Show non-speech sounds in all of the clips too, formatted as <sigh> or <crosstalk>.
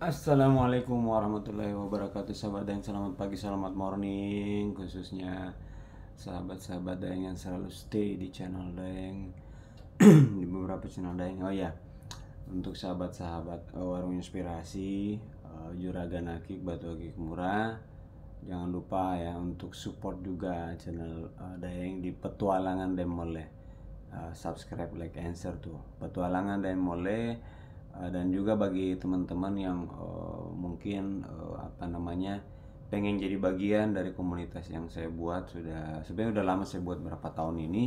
Assalamualaikum warahmatullahi wabarakatuh Sahabat dan selamat pagi selamat morning Khususnya sahabat-sahabat Daeng yang selalu stay di channel Daeng <clears throat> Di beberapa channel Daeng Oh ya Untuk sahabat-sahabat eh, warung inspirasi eh, Juragan Akik Batu Akik Murah Jangan lupa ya untuk support juga channel uh, Daeng di petualangan Demole uh, Subscribe, like, and share tuh Petualangan Demole Eh, dan juga bagi teman-teman yang uh, mungkin uh, apa namanya pengen jadi bagian dari komunitas yang saya buat sudah sebenarnya udah lama saya buat berapa tahun ini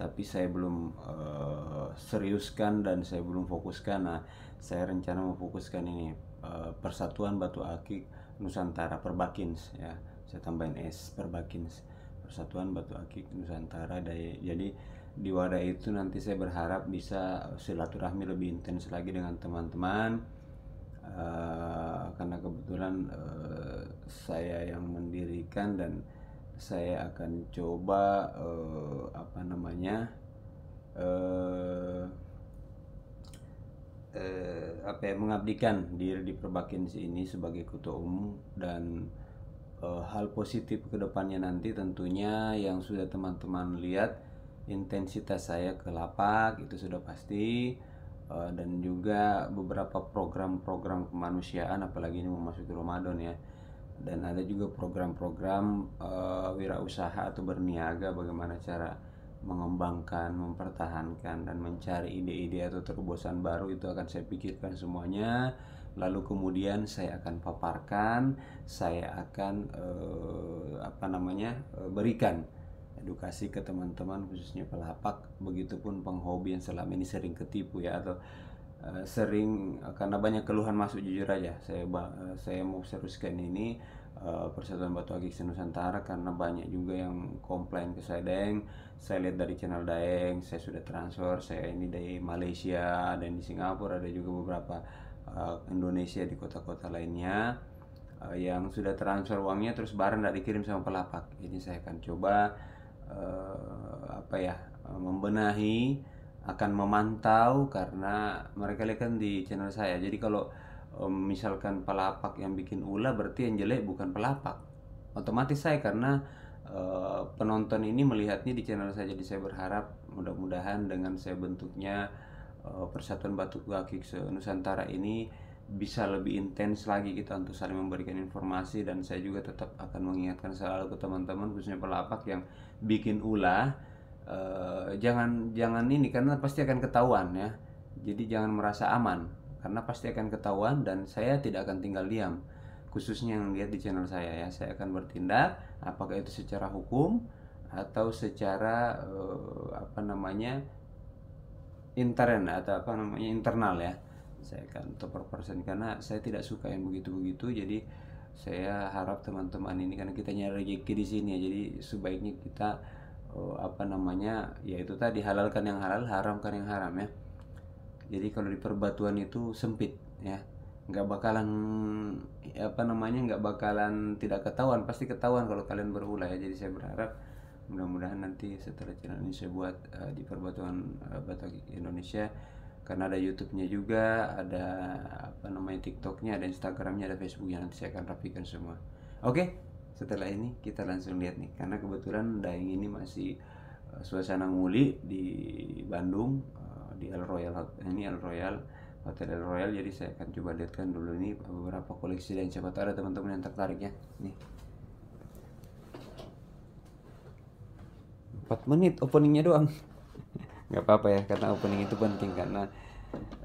tapi saya belum uh, seriuskan dan saya belum fokuskan nah saya rencana memfokuskan ini uh, Persatuan Batu Akik Nusantara Perbakins ya saya tambahin S Perbakins Persatuan Batu Akik Nusantara dari jadi di wadah itu nanti saya berharap bisa silaturahmi lebih intens lagi dengan teman-teman uh, karena kebetulan uh, saya yang mendirikan dan saya akan coba uh, apa namanya uh, uh, apa ya, mengabdikan diri di perbakin ini sebagai ketua umum dan uh, hal positif kedepannya nanti tentunya yang sudah teman-teman lihat intensitas saya ke lapak itu sudah pasti eh, dan juga beberapa program-program kemanusiaan apalagi ini memasuki Ramadan ya dan ada juga program-program uh, wirausaha atau berniaga bagaimana cara mengembangkan, mempertahankan dan mencari ide-ide atau terobosan baru itu akan saya pikirkan semuanya lalu kemudian saya akan paparkan, saya akan uh, apa namanya? Uh, berikan edukasi ke teman-teman khususnya pelapak begitupun penghobi yang selama ini sering ketipu ya atau uh, sering eh, karena banyak keluhan masuk jujur aja saya uh, saya mau seruskan ini uh, Persatuan Batu Akik Nusantara karena banyak juga yang komplain ke saya daeng saya lihat dari channel Daeng saya sudah transfer saya ini dari Malaysia dan di Singapura ada juga beberapa uh, Indonesia di kota-kota lainnya yang sudah transfer uangnya terus barang tidak dikirim sama pelapak ini saya akan coba uh, apa ya eh, membenahi akan memantau karena mereka lihat kan di channel saya jadi kalau um, misalkan pelapak yang bikin ulah berarti yang jelek bukan pelapak otomatis saya karena uh, penonton ini melihatnya di channel saya jadi saya berharap mudah-mudahan dengan saya bentuknya uh, persatuan batu gakik nusantara ini bisa lebih intens lagi kita untuk saling memberikan informasi dan saya juga tetap akan mengingatkan selalu ke teman-teman khususnya pelapak yang bikin ulah e, jangan jangan ini karena pasti akan ketahuan ya jadi jangan merasa aman karena pasti akan ketahuan dan saya tidak akan tinggal diam khususnya yang lihat di channel saya ya saya akan bertindak apakah itu secara hukum atau secara e, apa namanya intern atau apa namanya internal ya saya akan top up persen karena saya tidak suka yang begitu-begitu jadi saya harap teman-teman ini karena kita nyari rezeki di sini ya jadi sebaiknya kita oh, apa namanya yaitu tadi halalkan yang halal haramkan yang haram ya jadi kalau di perbatuan itu sempit ya nggak bakalan apa namanya nggak bakalan tidak ketahuan pasti ketahuan kalau kalian berulah ya jadi saya berharap mudah-mudahan nanti setelah channel ini saya buat uh, di perbatuan uh, Batak Indonesia karena ada YouTube-nya juga, ada apa namanya TikTok-nya, ada Instagram-nya, ada Facebook-nya nanti saya akan rapikan semua. Oke, setelah ini kita langsung lihat nih, karena kebetulan daing ini masih eh, suasana nguli di Bandung eh, di El Royal eh, ini El Royal Hotel El Royal, jadi saya akan coba lihatkan dulu ini beberapa koleksi dan siapa tahu ada teman-teman yang tertarik ya. Nih. empat menit openingnya doang nggak apa-apa ya karena opening itu penting karena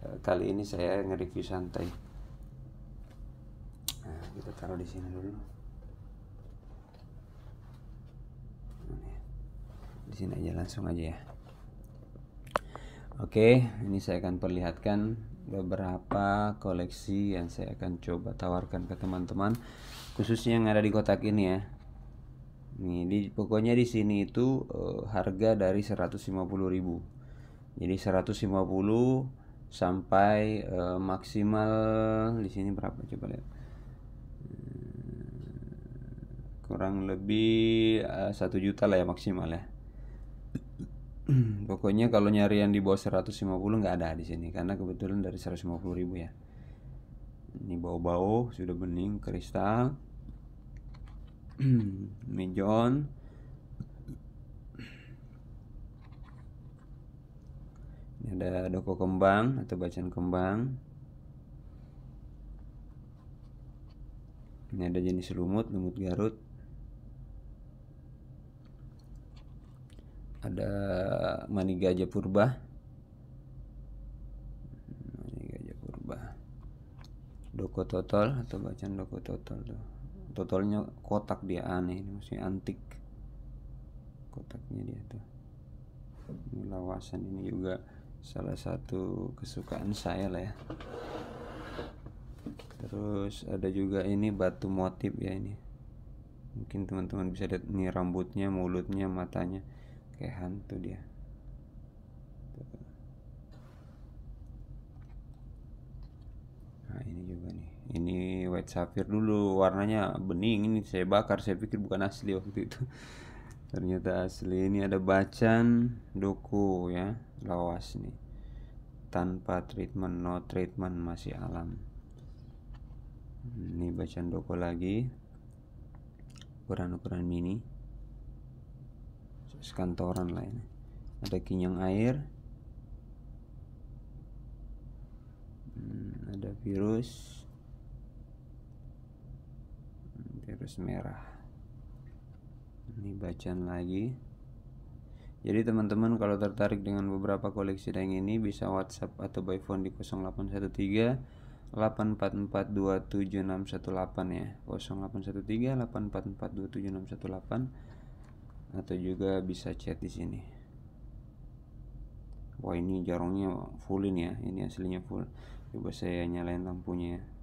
eh, kali ini saya nge-review santai nah, kita taruh di sini dulu ya. di sini aja langsung aja ya Oke, ini saya akan perlihatkan beberapa koleksi yang saya akan coba tawarkan ke teman-teman khususnya yang ada di kotak ini ya Nih, di, pokoknya di sini itu e, harga dari 150.000. Jadi 150 sampai e, maksimal di sini berapa coba lihat. Eh, kurang lebih satu e, juta lah ya maksimal ya. <clears throat> pokoknya kalau nyari yang di bawah 150 nggak ada di sini karena kebetulan dari 150.000 ya. Ini bau-bau sudah bening kristal Hmm, Millón. Ini ada doko kembang atau bacaan kembang. Ini ada jenis lumut, lumut Garut. Ada mani gajah purba. Mani gajah purba. Doko total atau bacaan doko total tuh totalnya kotak dia aneh ini maksudnya antik kotaknya dia tuh ini lawasan ini juga salah satu kesukaan saya lah ya terus ada juga ini batu motif ya ini mungkin teman-teman bisa lihat ini rambutnya mulutnya matanya kayak hantu dia ini white sapphire dulu warnanya bening ini saya bakar saya pikir bukan asli waktu itu <laughs> ternyata asli ini ada bacan doku ya lawas nih tanpa treatment no treatment masih alam ini bacan doko lagi ukuran-ukuran mini sekantoran lah ini ada kinyang air hmm, ada virus virus merah ini bacaan lagi jadi teman-teman kalau tertarik dengan beberapa koleksi dayang ini bisa WhatsApp atau by phone di 0813 84427618 ya 0813 84427618 atau juga bisa chat di sini. Wah ini jarongnya fullin ya, ini aslinya full. Coba saya nyalain lampunya ya.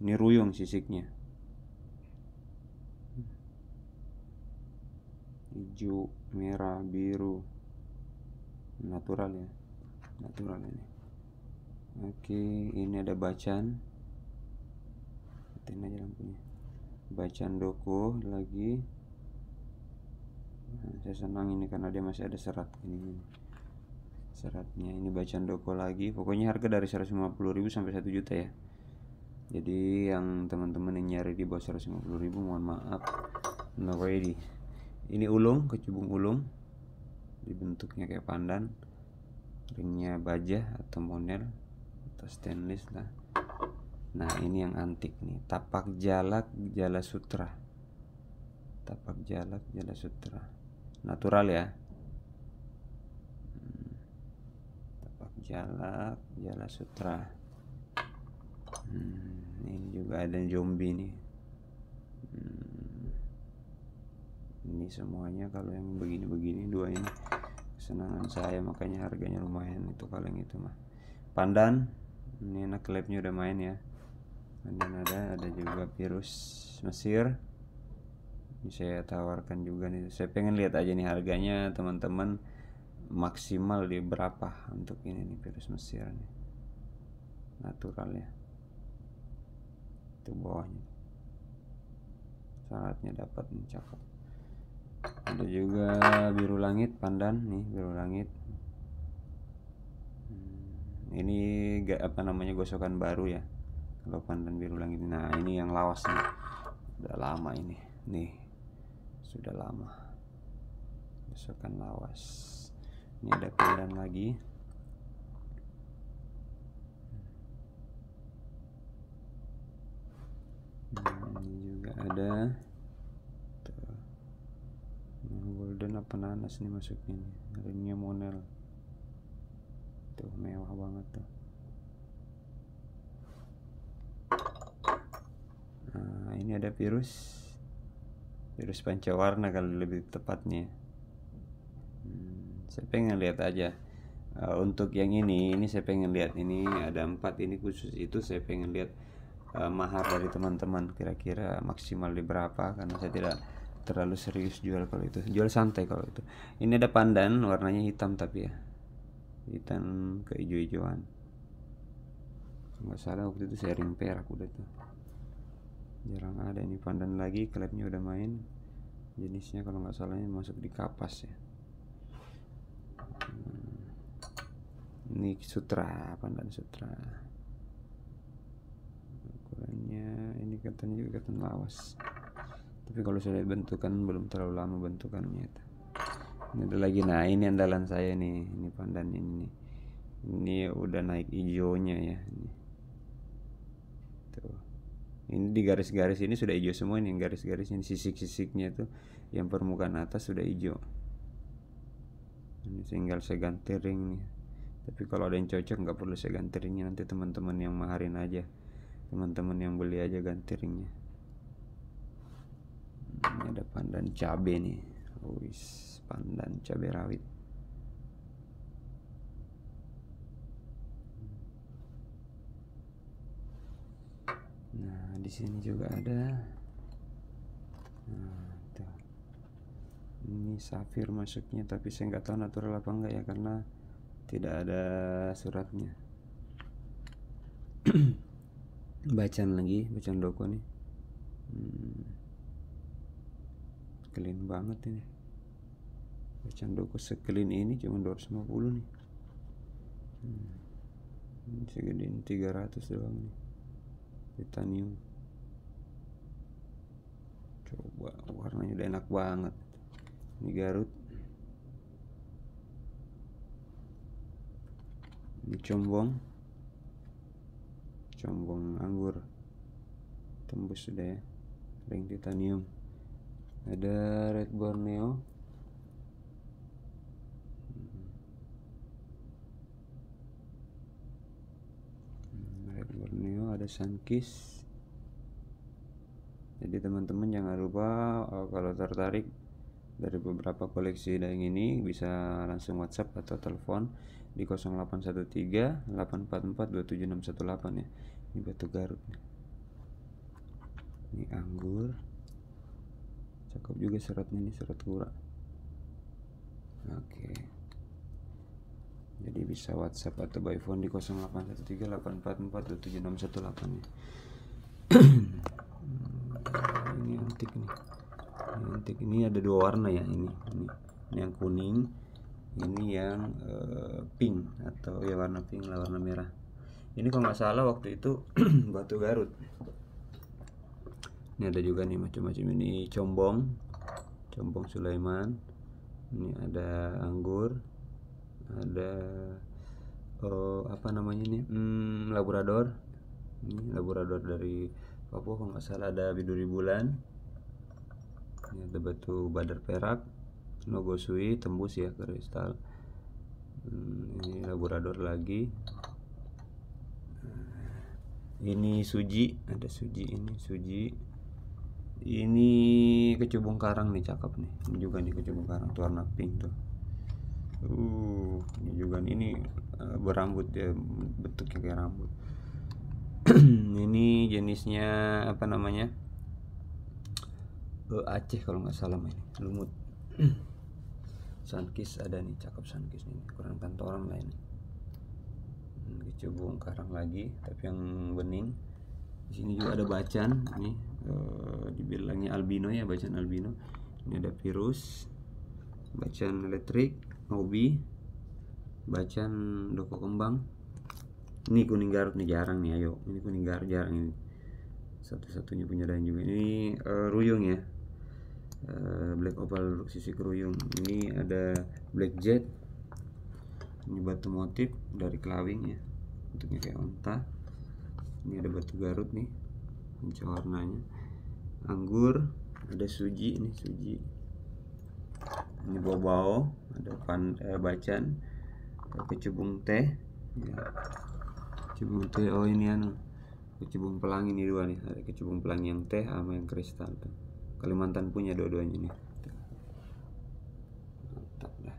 Ini ruyung sisiknya. Hijau, merah, biru. Natural ya. Natural ini. Oke, ini ada bacan, Matiin aja lampunya. Bacan doko lagi. Nah, saya senang ini karena dia masih ada serat ini. seratnya ini bacan doko lagi pokoknya harga dari 150.000 sampai 1 juta ya jadi yang teman-teman yang nyari di bawah 150 ribu mohon maaf not nah, ready ini ulung kecubung ulung dibentuknya kayak pandan ringnya baja atau monel atau stainless lah nah ini yang antik nih tapak jalak jala sutra tapak jalak jala sutra natural ya hmm. tapak jalak jala sutra hmm, ini juga ada zombie nih hmm, ini semuanya kalau yang begini-begini dua ini kesenangan saya makanya harganya lumayan itu kaleng itu mah pandan ini enak klepnya udah main ya pandan ada ada juga virus Mesir ini saya tawarkan juga nih saya pengen lihat aja nih harganya teman-teman maksimal di berapa untuk ini nih virus Mesir nih Natural ya itu bawahnya syaratnya dapat mencakup ada juga biru langit pandan nih biru langit hmm, ini gak apa namanya gosokan baru ya kalau pandan biru langit nah ini yang lawas nih udah lama ini nih sudah lama gosokan lawas ini ada pandan lagi ada Tuh. golden apa nanas nih masuknya nih ringnya monel tuh mewah banget tuh nah, ini ada virus virus warna kalau lebih tepatnya hmm, saya pengen lihat aja uh, untuk yang ini ini saya pengen lihat ini ada empat ini khusus itu saya pengen lihat uh, mahar dari teman-teman kira-kira maksimal di berapa karena saya tidak terlalu serius jual kalau itu jual santai kalau itu ini ada pandan warnanya hitam tapi ya hitam keijo-ijoan nggak salah waktu itu saya ring perak udah tuh jarang ada ini pandan lagi klepnya udah main jenisnya kalau nggak salah ini masuk di kapas ya hmm. ini sutra pandan sutra bentukannya ini katanya juga ikatan lawas tapi kalau sudah bentukan belum terlalu lama bentukannya itu ini ada lagi nah ini andalan saya nih ini pandan ini nih. ini udah naik hijaunya ya ini tuh ini di garis-garis ini sudah hijau semua ini garis-garisnya sisik-sisiknya itu yang permukaan atas sudah hijau ini tinggal saya ganti ring nih tapi kalau ada yang cocok nggak perlu saya ganti ringnya nanti teman-teman yang maharin aja teman-teman yang beli aja ganti ringnya ini ada pandan cabe nih wis pandan cabe rawit nah di sini juga ada nah, ini safir masuknya tapi saya nggak tahu natural apa enggak ya karena tidak ada suratnya <clears throat> bacaan lagi bacaan doko nih hmm. kelin banget ini bacaan doko sekelin ini cuma 250 nih hmm. ini segedein 300 doang nih titanium coba warnanya udah enak banget ini garut ini combong combong anggur tembus sudah ya ring titanium ada red borneo hmm. red borneo ada sunkiss jadi teman-teman jangan lupa eh, kalau tertarik dari beberapa koleksi daging ini bisa langsung WhatsApp atau telepon di 0813 844 27618 ya ini batu garut ini anggur cakep juga seratnya nih serat gula oke jadi bisa whatsapp atau by phone di 0813 844 27618 ya ini antik nih ini antik ini ada dua warna ya ini ini, ini yang kuning ini yang uh, pink atau ya warna pink lah warna merah ini kalau nggak salah waktu itu <clears throat> batu garut ini ada juga nih macam-macam ini combong combong Sulaiman ini ada anggur ada oh, apa namanya ini hmm, labrador ini labrador dari Papua kalau nggak salah ada biduri bulan ini ada batu badar perak Nogosui tembus ya ke hmm, ini laborador lagi ini Suji ada Suji ini Suji ini kecubung karang nih cakep nih ini juga nih kecubung karang tuh warna pink tuh uh ini juga nih, ini eh, berambut ya bentuknya kayak rambut <clears throat> ini jenisnya apa namanya eh, Aceh kalau nggak salah ini lumut <clears throat> sankis ada nih cakep sankis nih Kurang kantoran lah ini hmm, cebung karang lagi tapi yang bening di sini juga ada bacan nih. Eh, e, dibilangnya albino ya bacan albino ini ada virus bacan elektrik hobi bacan doko kembang ini kuning garut nih jarang nih ayo ini kuning garut jarang ini satu-satunya punya dan juga ini e, ruyung ya Eh, black opal sisi keruyung ini ada black jet ini batu motif dari kelawing ya bentuknya kayak onta ini ada batu garut nih kunci warnanya anggur ada suji ini suji ini bobao ada pan eh, bacan kecubung teh ya. kecubung teh oh ini anu kecubung pelangi nih dua nih ada kecubung pelangi yang teh sama yang kristal tuh Kalimantan punya dua-duanya nih mantap dah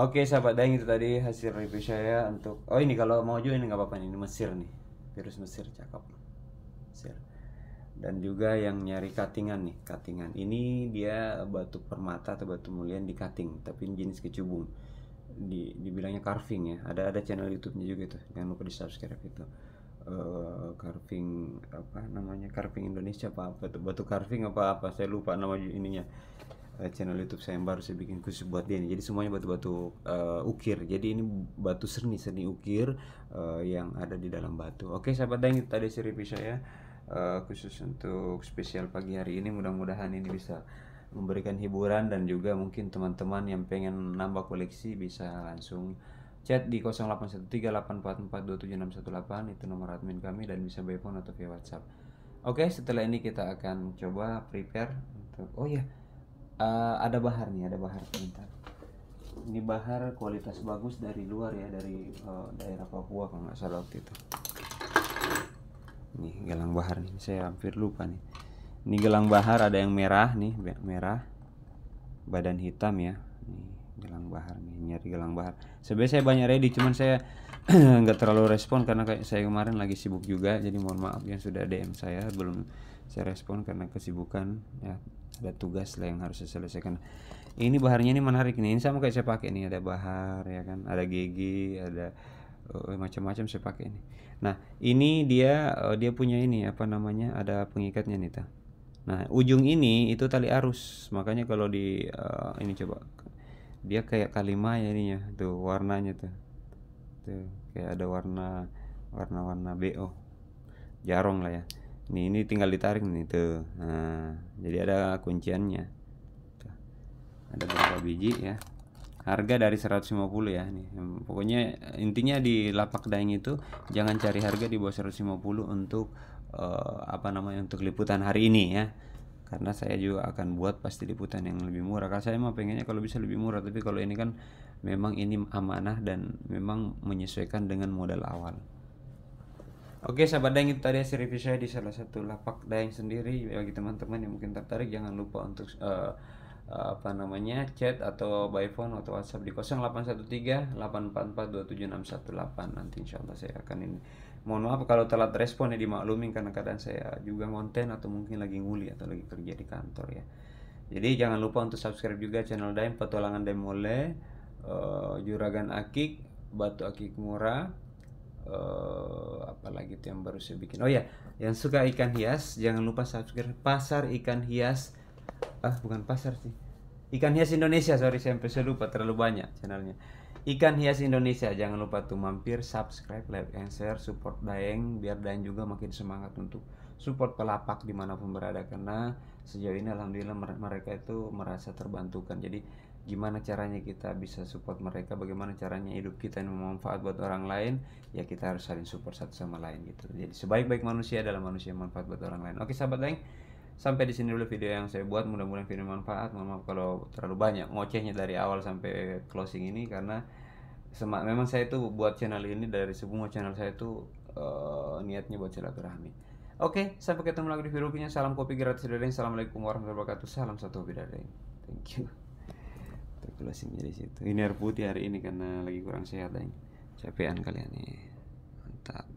oke sahabat dan itu tadi hasil review saya untuk oh ini kalau mau join nggak apa-apa ini Mesir nih virus Mesir cakep Mesir dan juga yang nyari katingan nih katingan ini dia batu permata atau batu mulia di cutting tapi ini jenis kecubung di dibilangnya carving ya ada ada channel YouTube-nya juga tuh jangan lupa di subscribe itu uh, carving apa namanya carving Indonesia apa apa tuh batu carving apa apa saya lupa nama ininya eh, channel YouTube saya yang baru saya bikin khusus buat dia ini. Jadi semuanya batu-batu uh, ukir. Jadi ini batu seni seni ukir uh, yang ada di dalam batu. Oke, sahabat yang itu tadi seri saya uh, khusus untuk spesial pagi hari ini. Mudah-mudahan ini bisa memberikan hiburan dan juga mungkin teman-teman yang pengen nambah koleksi bisa langsung chat di 081384427618 itu nomor admin kami dan bisa by phone atau via WhatsApp. Oke, setelah ini kita akan coba prepare untuk Oh iya uh, ada bahar nih, ada bahar sebentar. Ini bahar kualitas bagus dari luar ya, dari uh, daerah Papua kalau nggak salah waktu itu. Nih, gelang bahar nih, saya hampir lupa nih. Ini gelang bahar ada yang merah nih, merah. Badan hitam ya. Nih gelang bahar nih nyari gelang bahar sebenarnya saya banyak ready cuman saya <clears throat> nggak terlalu respon karena kayak saya kemarin lagi sibuk juga jadi mohon maaf yang sudah DM saya belum saya respon karena kesibukan ya ada tugas lah yang harus saya selesaikan ini baharnya ini menarik nih ini sama kayak saya pakai nih ada bahar ya kan ada gigi ada uh, macam-macam saya pakai ini nah ini dia uh, dia punya ini apa namanya ada pengikatnya nih ta. Nah, ujung ini itu tali arus. Makanya kalau di uh, ini coba dia kayak kalimah ya ini ya tuh warnanya tuh tuh kayak ada warna warna-warna bo jarong lah ya ini ini tinggal ditarik nih tuh nah, jadi ada kunciannya tuh. ada beberapa biji ya harga dari 150 ya nih pokoknya intinya di lapak daeng itu jangan cari harga di bawah 150 untuk uh, apa namanya untuk liputan hari ini ya karena saya juga akan buat pasti liputan yang lebih murah Karena saya mah pengennya kalau bisa lebih murah tapi kalau ini kan memang ini amanah dan memang menyesuaikan dengan modal awal Oke sahabat daeng itu tadi hasil review saya di salah satu lapak daeng sendiri bagi teman-teman yang mungkin tertarik jangan lupa untuk uh, apa namanya chat atau by phone atau WhatsApp di 0813 844 27618 nanti insya Allah saya akan ini mohon maaf kalau telat respon ya dimaklumin karena kadang saya juga ngonten atau mungkin lagi nguli atau lagi kerja di kantor ya jadi jangan lupa untuk subscribe juga channel Daim Petualangan Demole uh, eh, Juragan Akik Batu Akik Murah uh, eh, apalagi itu yang baru saya bikin oh ya yang suka ikan hias jangan lupa subscribe pasar ikan hias ah bukan pasar sih ikan hias Indonesia sorry saya sampai lupa terlalu banyak channelnya Ikan Hias Indonesia, jangan lupa tuh mampir subscribe, like, and share, support Daeng biar Daeng juga makin semangat untuk support pelapak dimanapun berada karena sejauh ini alhamdulillah mereka itu merasa terbantukan jadi gimana caranya kita bisa support mereka bagaimana caranya hidup kita yang bermanfaat buat orang lain ya kita harus saling support satu sama lain gitu jadi sebaik-baik manusia adalah manusia yang manfaat buat orang lain oke sahabat Daeng sampai di sini dulu video yang saya buat mudah-mudahan video manfaat mohon maaf kalau terlalu banyak ngocehnya dari awal sampai closing ini karena memang saya itu buat channel ini dari semua channel saya itu uh, eh, niatnya buat silaturahmi Oke, okay, sampai ketemu lagi di video berikutnya. Salam kopi gratis dari Assalamualaikum warahmatullahi wabarakatuh. Salam satu dari Thank you. Terkelasin di situ. Ini air putih hari ini karena lagi kurang sehat dan capean kalian nih. Mantap.